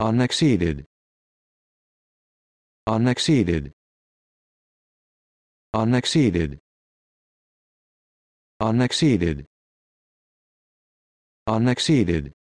unexceeded unexceeded unexceeded unexceeded unexceeded